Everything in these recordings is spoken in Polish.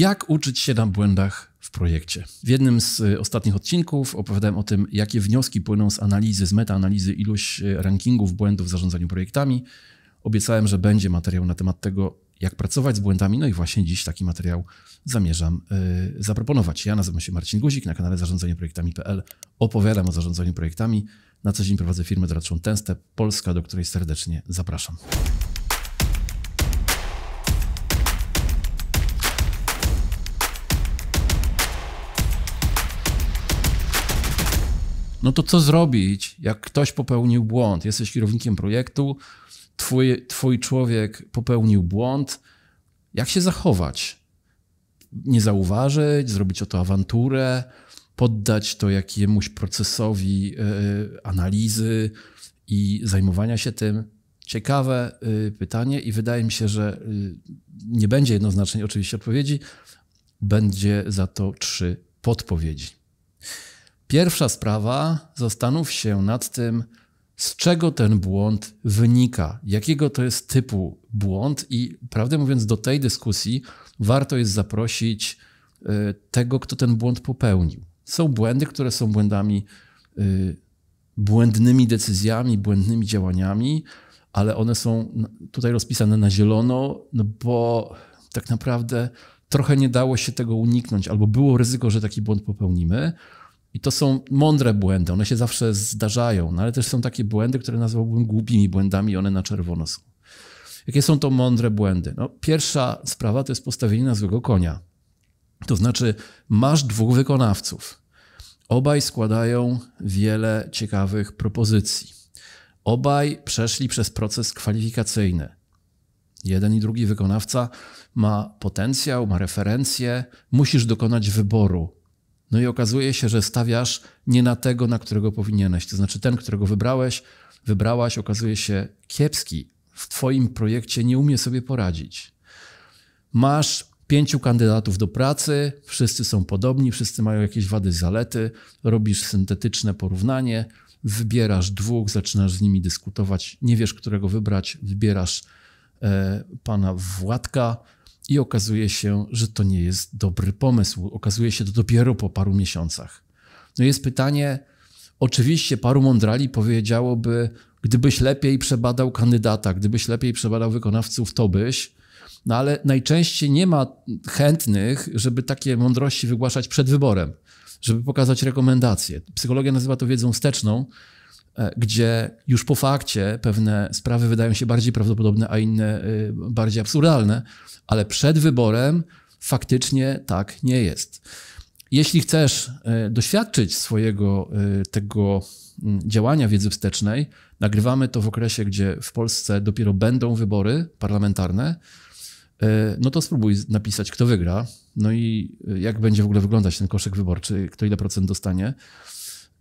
Jak uczyć się na błędach w projekcie? W jednym z y, ostatnich odcinków opowiadałem o tym, jakie wnioski płyną z analizy, z metaanalizy iluś y, rankingów błędów w zarządzaniu projektami. Obiecałem, że będzie materiał na temat tego, jak pracować z błędami. No i właśnie dziś taki materiał zamierzam y, zaproponować. Ja nazywam się Marcin Guzik, na kanale Zarządzanie Projektami.pl opowiadam o zarządzaniu projektami. Na co dzień prowadzę firmę doradczą Tenste Polska, do której serdecznie zapraszam. No to co zrobić, jak ktoś popełnił błąd? Jesteś kierownikiem projektu, twój, twój człowiek popełnił błąd. Jak się zachować? Nie zauważyć, zrobić o to awanturę, poddać to jakiemuś procesowi yy, analizy i zajmowania się tym? Ciekawe yy, pytanie, i wydaje mi się, że yy, nie będzie jednoznacznej oczywiście odpowiedzi. Będzie za to trzy podpowiedzi. Pierwsza sprawa, zastanów się nad tym, z czego ten błąd wynika, jakiego to jest typu błąd, i prawdę mówiąc, do tej dyskusji warto jest zaprosić y, tego, kto ten błąd popełnił. Są błędy, które są błędami, y, błędnymi decyzjami, błędnymi działaniami, ale one są tutaj rozpisane na zielono, no bo tak naprawdę trochę nie dało się tego uniknąć, albo było ryzyko, że taki błąd popełnimy. I to są mądre błędy, one się zawsze zdarzają, no ale też są takie błędy, które nazwałbym głupimi błędami, one na czerwono są. Jakie są to mądre błędy? No, pierwsza sprawa to jest postawienie na złego konia. To znaczy, masz dwóch wykonawców. Obaj składają wiele ciekawych propozycji. Obaj przeszli przez proces kwalifikacyjny. Jeden i drugi wykonawca ma potencjał, ma referencje. Musisz dokonać wyboru no i okazuje się, że stawiasz nie na tego, na którego powinieneś. To znaczy ten, którego wybrałeś, wybrałaś, okazuje się kiepski. W Twoim projekcie nie umie sobie poradzić. Masz pięciu kandydatów do pracy, wszyscy są podobni, wszyscy mają jakieś wady i zalety, robisz syntetyczne porównanie, wybierasz dwóch, zaczynasz z nimi dyskutować, nie wiesz, którego wybrać, wybierasz e, pana Władka, i okazuje się, że to nie jest dobry pomysł. Okazuje się to dopiero po paru miesiącach. No jest pytanie, oczywiście paru mądrali powiedziałoby, gdybyś lepiej przebadał kandydata, gdybyś lepiej przebadał wykonawców, to byś. No ale najczęściej nie ma chętnych, żeby takie mądrości wygłaszać przed wyborem, żeby pokazać rekomendacje. Psychologia nazywa to wiedzą wsteczną, E, gdzie już po fakcie pewne sprawy wydają się bardziej prawdopodobne, a inne e, bardziej absurdalne, ale przed wyborem faktycznie tak nie jest. Jeśli chcesz e, doświadczyć swojego tego działania wiedzy wstecznej, nagrywamy to w okresie, gdzie w Polsce dopiero będą wybory parlamentarne, no to spróbuj napisać, kto wygra, no i jak będzie w ogóle wyglądać ten koszyk wyborczy, kto ile procent dostanie.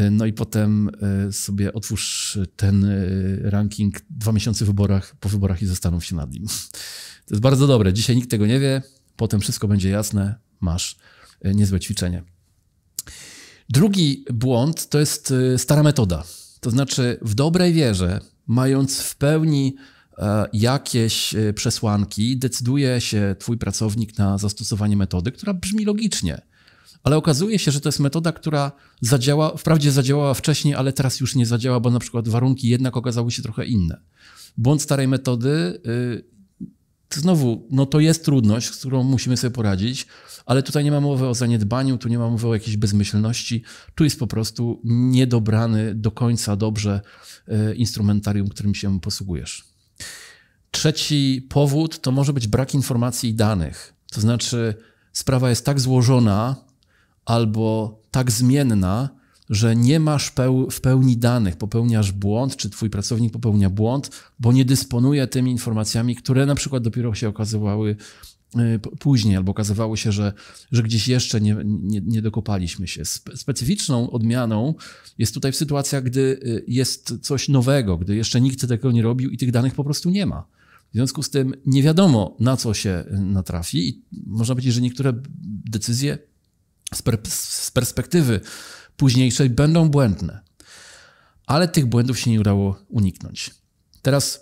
Y, no i potem y, sobie otwórz ten y, ranking dwa miesiące w wyborach, po wyborach i zastanów się nad nim. To jest bardzo dobre. Dzisiaj nikt tego nie wie, potem wszystko będzie jasne, masz niezłe ćwiczenie. Drugi błąd to jest stara metoda. To znaczy, w dobrej wierze, mając w pełni e, jakieś e, przesłanki, decyduje się Twój pracownik na zastosowanie metody, która brzmi logicznie ale okazuje się, że to jest metoda, która zadziała, wprawdzie zadziałała wcześniej, ale teraz już nie zadziała, bo na przykład warunki jednak okazały się trochę inne. Błąd starej metody, y, znowu, no to jest trudność, z którą musimy sobie poradzić, ale tutaj nie ma mowy o zaniedbaniu, tu nie ma mowy o jakiejś bezmyślności, tu jest po prostu niedobrany do końca dobrze y, instrumentarium, którym się posługujesz. Trzeci powód to może być brak informacji i danych. To znaczy, sprawa jest tak złożona, albo tak zmienna, że nie masz peł w pełni danych, popełniasz błąd, czy twój pracownik popełnia błąd, bo nie dysponuje tymi informacjami, które na przykład dopiero się okazywały y, później, albo okazywało się, że, że gdzieś jeszcze nie, nie, nie dokopaliśmy się. Specyficzną odmianą jest tutaj sytuacja, gdy y, jest coś nowego, gdy jeszcze nikt tego nie robił i tych danych po prostu nie ma. W związku z tym nie wiadomo, na co się y, natrafi, i można powiedzieć, że niektóre decyzje z perspektywy późniejszej będą błędne. Ale tych błędów się nie udało uniknąć. Teraz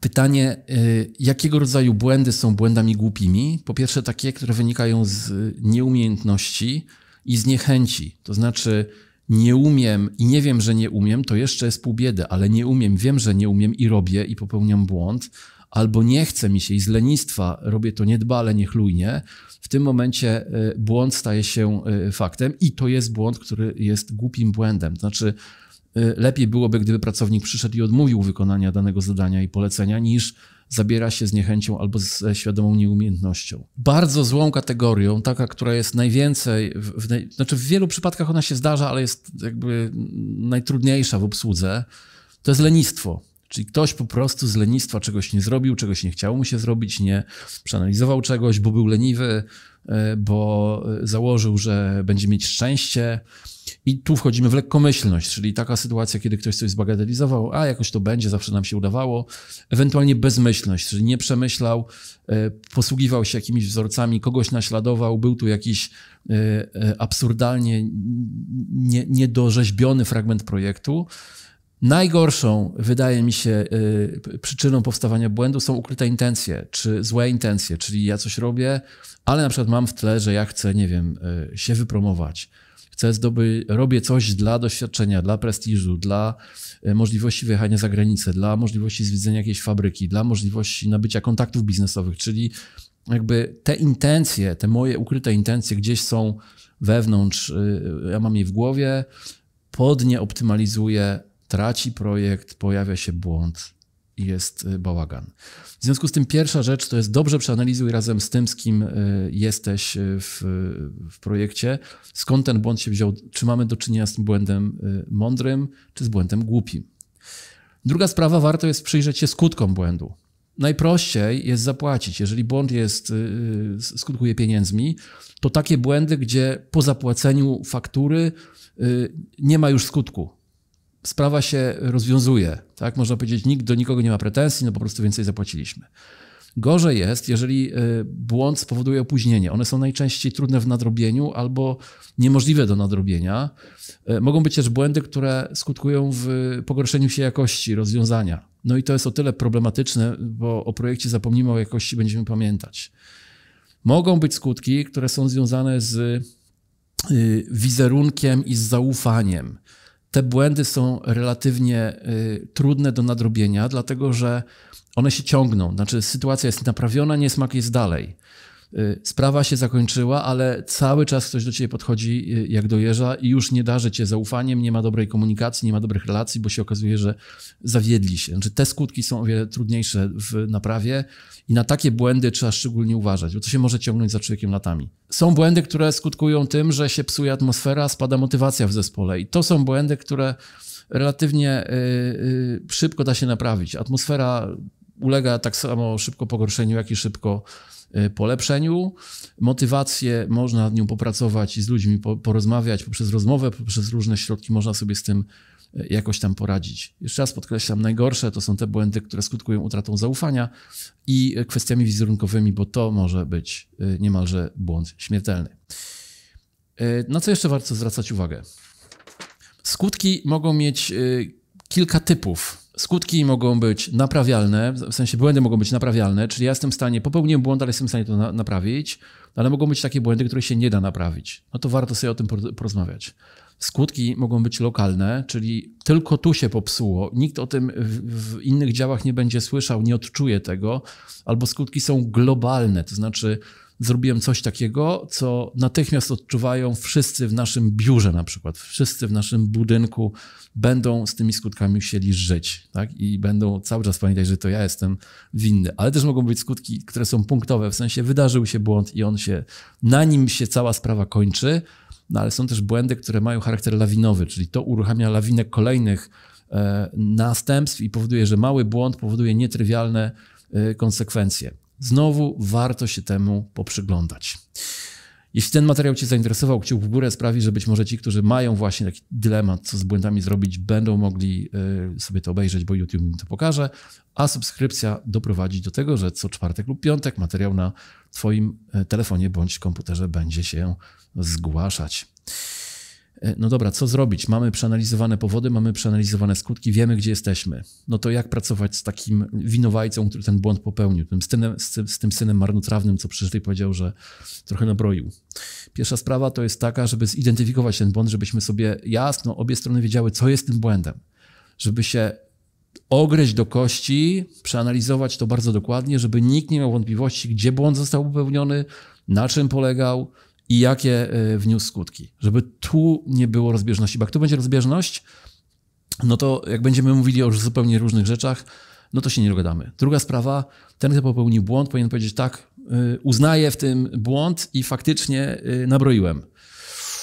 pytanie, y, jakiego rodzaju błędy są błędami głupimi? Po pierwsze, takie, które wynikają z nieumiejętności i z niechęci. To znaczy, nie umiem i nie wiem, że nie umiem, to jeszcze jest pół biedy, ale nie umiem, wiem, że nie umiem i robię i popełniam błąd, albo nie chce mi się i z lenistwa robię to niedbale, niechlujnie, w tym momencie e, błąd staje się e, faktem i to jest błąd, który jest głupim błędem. To znaczy, e, lepiej byłoby, gdyby pracownik przyszedł i odmówił wykonania danego zadania i polecenia, niż zabiera się z niechęcią albo ze świadomą nieumiejętnością. Bardzo złą kategorią, taka, która jest najwięcej, w, w, znaczy w wielu przypadkach ona się zdarza, ale jest jakby najtrudniejsza w obsłudze, to jest lenistwo. Czyli ktoś po prostu z lenistwa czegoś nie zrobił, czegoś nie chciało mu się zrobić, nie przeanalizował czegoś, bo był leniwy, e, bo e, założył, że będzie mieć szczęście. I tu wchodzimy w lekkomyślność, czyli taka sytuacja, kiedy ktoś coś zbagatelizował, a jakoś to będzie, zawsze nam się udawało. Ewentualnie bezmyślność, czyli nie przemyślał, e, posługiwał się jakimiś wzorcami, kogoś naśladował, był tu jakiś absurdalnie niedorzeźbiony fragment projektu Najgorszą, wydaje mi się, y, przyczyną powstawania błędu są ukryte intencje, czy złe intencje, czyli ja coś robię, ale na przykład mam w tle, że ja chcę, nie wiem, y, się wypromować, chcę zdobyć, robię coś dla doświadczenia, dla prestiżu, dla y, możliwości wyjechania za granicę, dla możliwości zwiedzenia jakiejś fabryki, dla możliwości nabycia kontaktów biznesowych, czyli jakby te intencje, te moje ukryte intencje gdzieś są wewnątrz, ja mam je w głowie, pod nie optymalizuję traci projekt, pojawia się błąd i jest y, bałagan. W związku z tym pierwsza rzecz to jest dobrze przeanalizuj razem z tym, z kim y, jesteś y, w, w projekcie, skąd ten błąd się wziął, czy mamy do czynienia z tym błędem mądrym, czy z błędem głupim. Druga sprawa, warto jest przyjrzeć się skutkom błędu. Najprościej jest zapłacić. Jeżeli błąd jest, skutkuje pieniędzmi, to takie błędy, gdzie po zapłaceniu faktury nie ma już skutku, sprawa się rozwiązuje. Tak? Można powiedzieć, nikt do nikogo nie ma pretensji, no po prostu więcej zapłaciliśmy. Gorzej jest, jeżeli e, błąd spowoduje opóźnienie. One są najczęściej trudne w nadrobieniu albo niemożliwe do nadrobienia. E, mogą być też błędy, które skutkują w pogorszeniu się jakości rozwiązania. No i to jest o tyle problematyczne, bo o projekcie zapomnimy, o jakości będziemy pamiętać. Mogą być skutki, które są związane z y, wizerunkiem i z zaufaniem te błędy są relatywnie y, trudne do nadrobienia, dlatego że one się ciągną. Znaczy, sytuacja jest naprawiona, niesmak jest dalej. Y, sprawa się zakończyła, ale cały czas ktoś do ciebie podchodzi y, jak do jeża i już nie darzy cię zaufaniem, nie ma dobrej komunikacji, nie ma dobrych relacji, bo się okazuje, że zawiedli się. Znaczy, te skutki są o wiele trudniejsze w naprawie i na takie błędy trzeba szczególnie uważać, bo to się może ciągnąć za człowiekiem latami. Są błędy, które skutkują tym, że się psuje atmosfera, spada motywacja w zespole i to są błędy, które relatywnie y, szybko da się naprawić. Atmosfera ulega tak samo szybko pogorszeniu, jak i szybko Y, polepszeniu. Motywację można nad nią popracować i z ludźmi porozmawiać poprzez rozmowę, poprzez różne środki można sobie z tym y, jakoś tam poradzić. Jeszcze raz podkreślam, najgorsze to są te błędy, które skutkują utratą zaufania i y, kwestiami wizerunkowymi, bo to może być niemalże błąd śmiertelny. Na co jeszcze warto zwracać uwagę? Skutki mogą mieć kilka typów. Skutki mogą być naprawialne, w sensie błędy mogą być naprawialne, czyli ja jestem w stanie, popełniłem błąd, ale jestem w stanie to na, naprawić, ale mogą być takie błędy, które się nie da naprawić. No to warto sobie o tym porozmawiać. Skutki mogą być lokalne, czyli tylko tu się popsuło, nikt o tym w, w innych działach nie będzie słyszał, nie odczuje tego, albo skutki są globalne, to znaczy zrobiłem coś takiego, co natychmiast odczuwają wszyscy w naszym biurze, na przykład, wszyscy w naszym budynku będą z tymi skutkami chcieli żyć tak? i będą cały czas pamiętać, że to ja jestem winny. Ale też mogą być skutki, które są punktowe, w sensie wydarzył się błąd i on się, na nim się cała sprawa kończy, no ale są też błędy, które mają charakter lawinowy, czyli to uruchamia lawinę kolejnych e, następstw i powoduje, że mały błąd powoduje nietrywialne e, konsekwencje. Znowu warto się temu poprzyglądać. Jeśli ten materiał Cię zainteresował, kciuk w górę sprawi, że być może ci, którzy mają właśnie taki dylemat, co z błędami zrobić, będą mogli e, sobie to obejrzeć, bo YouTube im to pokaże. A subskrypcja doprowadzi do tego, że co czwartek lub piątek materiał na Twoim e, telefonie bądź komputerze będzie się zgłaszać. E, no dobra, co zrobić? Mamy przeanalizowane powody, mamy przeanalizowane skutki, wiemy, gdzie jesteśmy. No to jak pracować z takim winowajcą, który ten błąd popełnił, tym, z, tym, z tym synem marnotrawnym, co przeżytej powiedział, że trochę nabroił. Pierwsza sprawa to jest taka, żeby zidentyfikować ten błąd, żebyśmy sobie jasno, obie strony wiedziały, co jest tym błędem. Żeby się ogryźć do kości, przeanalizować to bardzo dokładnie, żeby nikt nie miał wątpliwości, gdzie błąd został popełniony, na czym polegał, i jakie e, wniósł skutki, żeby tu nie było rozbieżności. Bo jak tu będzie rozbieżność, no to jak będziemy mówili o zupełnie różnych rzeczach, no to się nie dogadamy. Druga sprawa, ten, kto popełnił błąd, powinien powiedzieć tak, y, uznaję w tym błąd i faktycznie y, nabroiłem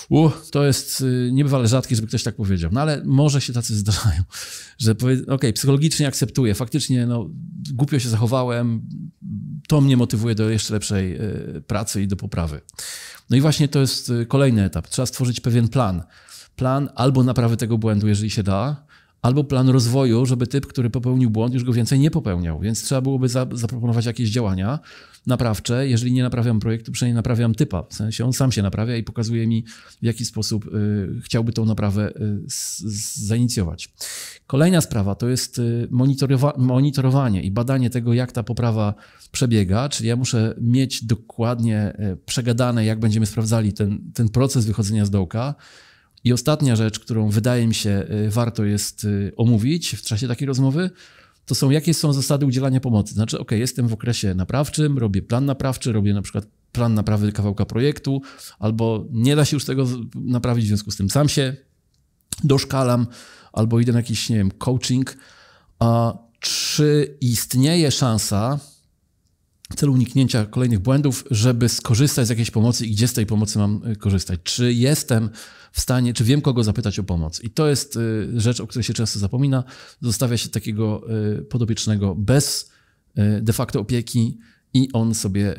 uh, to jest y, niebywale rzadkie, żeby ktoś tak powiedział. No ale może się tacy zdarzają, że powie, okej, okay, psychologicznie akceptuję, faktycznie no, głupio się zachowałem, to mnie motywuje do jeszcze lepszej y, pracy i do poprawy. No i właśnie to jest y, kolejny etap. Trzeba stworzyć pewien plan. Plan albo naprawy tego błędu, jeżeli się da, albo plan rozwoju, żeby typ, który popełnił błąd, już go więcej nie popełniał. Więc trzeba byłoby za, zaproponować jakieś działania naprawcze. Jeżeli nie naprawiam projektu, przynajmniej naprawiam typa. W sensie on sam się naprawia i pokazuje mi, w jaki sposób y, chciałby tą naprawę y, z, zainicjować. Kolejna sprawa to jest y, monitorowa monitorowanie i badanie tego, jak ta poprawa przebiega, czyli ja muszę mieć dokładnie y, przegadane, jak będziemy sprawdzali ten, ten proces wychodzenia z dołka i ostatnia rzecz, którą wydaje mi się y, warto jest y, omówić w czasie takiej rozmowy, to są jakie są zasady udzielania pomocy. Znaczy, ok, jestem w okresie naprawczym, robię plan naprawczy, robię na przykład plan naprawy kawałka projektu, albo nie da się już tego naprawić, w związku z tym sam się doszkalam, albo idę na jakiś, nie wiem, coaching. A czy istnieje szansa, w celu uniknięcia kolejnych błędów, żeby skorzystać z jakiejś pomocy i gdzie z tej pomocy mam y, korzystać? Czy jestem w stanie, czy wiem kogo zapytać o pomoc? I to jest y, rzecz, o której się często zapomina. Zostawia się takiego y, podopiecznego bez de facto opieki i on sobie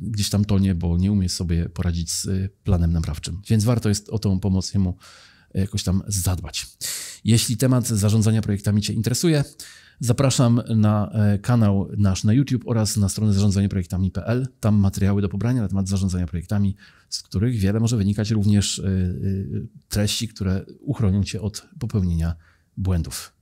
gdzieś tam tonie, bo nie umie sobie poradzić z planem naprawczym. Więc warto jest o tą pomoc jemu jakoś tam zadbać. Jeśli temat zarządzania projektami Cię interesuje, zapraszam na e, kanał nasz na YouTube oraz na stronę zarządzanieprojektami.pl. Tam materiały do pobrania na temat zarządzania projektami, z których wiele może wynikać również e, e, treści, które uchronią Cię od popełnienia błędów.